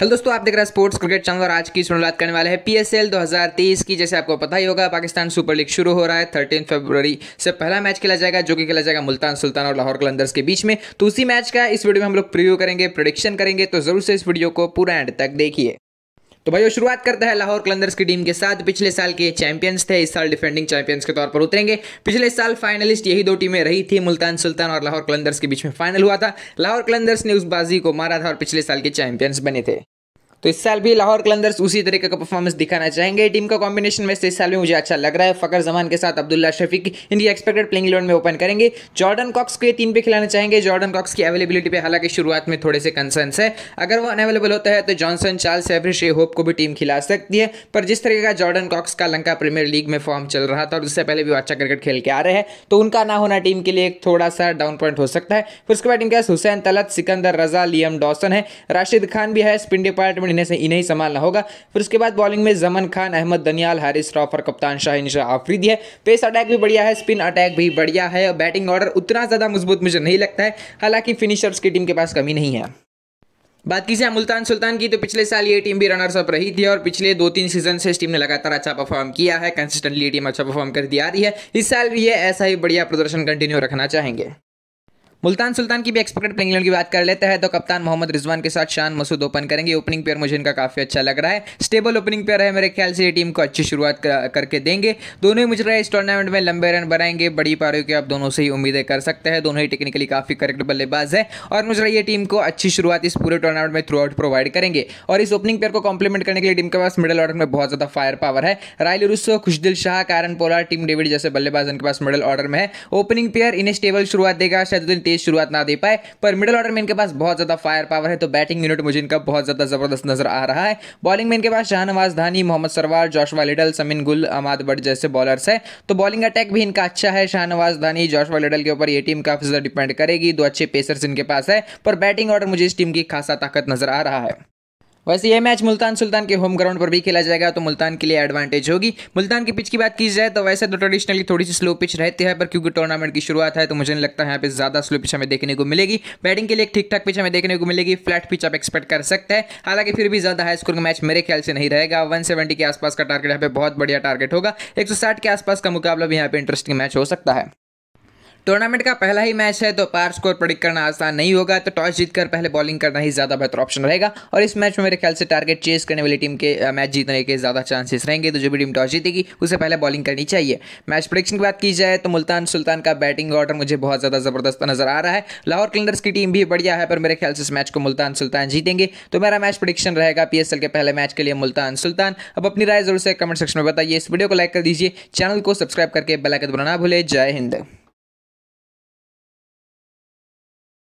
hello दोस्तों आप देख रहे हैं स्पोर्ट्स क्रिकेट चैनल और आज की बात करने वाले हैं पीएसएल 2023 की जैसे आपको पता ही होगा पाकिस्तान सुपर लीग शुरू हो रहा है थर्टीन फरवरी से पहला मैच खेला जाएगा जो कि खेला जाएगा मुल्तान सुल्तान और लाहौर कलंदर्स के बीच में तो उसी मैच का इस वीडियो में हम लोग प्रिव्यू करेंगे प्रोडिक्शन करेंगे तो जरूर से इस वीडियो को पूरा एंड तक देखिए तो भाई शुरुआत करता है लाहौर कलंदर्स की टीम के साथ पिछले साल के चैंपियंस थे इस साल डिफेंडिंग चैंपियंस के तौर पर उतरेंगे पिछले साल फाइनलिस्ट यही दो टीमें रही थी मुल्तान सुल्तान और लाहौर कलंदर्स के बीच में फाइनल हुआ था लाहौर कलंदर्स ने उस बाजी को मारा था और पिछले साल के चैंपियंस बने थे तो इस साल भी लाहौर कलंदर्स उसी तरीके का परफॉर्मेंस दिखाना चाहेंगे टीम का कॉम्बिनेशन वैसे इस साल भी मुझे अच्छा लग रहा है फकर जमान के साथ अब्दुल्ला शफीक इनकी एक्सपेक्टेड प्लेइंग इलेवन में ओपन करेंगे जॉर्डन कॉक्स के तीन पे खिलाना चाहेंगे जॉर्डन कॉक्स की अवेलेबिलिटी पे हालांकि शुरुआत में थोड़े से कंसर्न है अगर वो अनवेलेबल होता है तो जॉनसन चार्ल्स एवरी शे होप को भी टीम खिला सकती है पर जिस तरीके का जॉर्डन कॉक्स का लंका प्रीमियर लीग में फॉर्म चल रहा था और उससे पहले भी वो अच्छा क्रिकेट खेल के आ रहे हैं तो उनका ना होना टीम के लिए एक थोड़ा सा डाउन पॉइंट हो सकता है फिर उसके बाद इनके हुसैन तलत सिकंदर रजा लियम डॉसन है राशिद खान भी है स्पिन डिपार्टमेंट इन्हें से इन्हें ही संभालना होगा फिर उसके बाद बॉलिंग में जमन खान अहमद दनियाल हारिस रॉफर कप्तान शाहिन शाह आफरीदी है पेस अटैक भी बढ़िया है स्पिन अटैक भी बढ़िया है बैटिंग ऑर्डर उतना ज़्यादा मजबूत मुझे नहीं लगता है हालांकि फिनिशर्स की टीम के पास कमी नहीं है बात की जाए मुल्तान सुल्तान की तो पिछले साल ये टीम भी रनर्स अप रही थी और पिछले दो तीन सीजन से इस टीम ने लगातार अच्छा परफॉर्म किया है कंसिस्टेंटली टीम अच्छा परफॉर्म करती आ रही है इस साल भी ये ऐसा ही बढ़िया प्रदर्शन कंटिन्यू रखना चाहेंगे मुल्तान सुल्तान की भी एक्सपेक्टेड प्लेइंग इलेवन की बात कर लेते हैं तो कप्तान मोहम्मद रिजवान के साथ शान मसूद ओपन करेंगे ओपनिंग पेयर मुझे इनका काफ़ी अच्छा लग रहा है स्टेबल ओपनिंग पेयर है मेरे ख्याल से ये टीम को अच्छी शुरुआत करके देंगे दोनों ही मुझे रहा है इस टूर्नामेंट में लंबे रन बनाएंगे बड़ी पारियों की आप दोनों से ही उम्मीदें कर सकते हैं दोनों ही टेक्निकली काफ़ी करेक्ट बल्लेबाज है और मुझे ये टीम को अच्छी शुरुआत इस पूरे टूर्नामेंट में थ्रू आउट प्रोवाइड करेंगे और इस ओपनिंग पेयर को कॉम्प्लीमेंट करने के लिए टीम के पास मिडल ऑर्डर में बहुत ज़्यादा फायर पावर है Rilee Rossouw Khushdil Shah Kieron Pollard team David जैसे बल्लेबाज उनके पास मिडल ऑर्डर में है ओपनिंग पेयर इन्हें स्टेबल शुरुआत देगा शायद तेज शुरुआत ना दे पाए पर मिडिल ऑर्डर में इनके पास बहुत ज़्यादा फायर पावर है तो बैटिंग यूनिट मुझे इनका बहुत ज़्यादा ज़बरदस्त नजर आ रहा है बॉलिंग में इनके पास Shahnawaz Dahani Mohammad Sarwar Joshua Little Sameen Gul Ahmed but जैसे बॉलर्स है तो बॉलिंग अटैक भी इनका अच्छा है शाहनवाज धानी जोशवा लिडल के ऊपर ये टीम काफ़ी ज़्यादा डिपेंड करेगी दो अच्छे पेसर्स इनके पास है पर बैटिंग ऑर्डर मुझे इस टीम की खासा ताकत नजर आ रहा है वैसे यह मैच मुल्तान सुल्तान के होम ग्राउंड पर भी खेला जाएगा तो मुल्तान के लिए एडवांटेज होगी मुल्तान की पिच की बात की जाए तो वैसे तो ट्रेडिशनली थोड़ी सी स्लो पिच रहती है पर क्योंकि टूर्नामेंट की शुरुआत है तो मुझे नहीं लगता है यहाँ पे ज़्यादा स्लो पिच हमें देखने को मिलेगी बैटिंग के लिए ठीक ठाक पिच हमें देखने को मिलेगी फ्लैट पिच आप एक्सपेक्ट कर सकते हैं हालांकि फिर भी ज़्यादा हाई स्कोर का मैच मेरे ख्याल से नहीं रहेगा वन के आसपास का टारगेट यहाँ पे बहुत बढ़िया टारगेट होगा एक के आसपास का मुकाबला भी यहाँ पे इंटरेस्टिंग मैच हो सकता है टूर्नामेंट का पहला ही मैच है तो पार स्कोर प्रोडिक्ट करना आसान नहीं होगा तो टॉस जीतकर पहले बॉलिंग करना ही ज़्यादा बेहतर ऑप्शन रहेगा और इस मैच में मेरे ख्याल से टारगेट चेस करने वाली टीम के मैच जीतने के ज़्यादा चांसेस रहेंगे तो जो भी टीम टॉस जीतेगी उसे पहले बॉलिंग करनी चाहिए मैच प्रोडिक्शन की बात की जाए तो मुल्तान सुल्तान का बैटिंग ऑर्डर मुझे बहुत ज़्यादा ज़बरदस्त नज़र आ रहा है लाहौर क्लिंडर्स की टीम भी बढ़िया है पर मेरे ख्याल से इस मैच को मुल्तान सुल्तान जीतेंगे तो मेरा मैच प्रोडिक्शन रहेगा पी के पहले मैच के लिए मुल्तान सुल्तान अब अपनी राय जरूर से कमेंट सेक्शन में बताइए इस वीडियो को लाइक कर दीजिए चैनल को सब्सक्राइब करके बेलाइकन बनाना भूले जय हिंद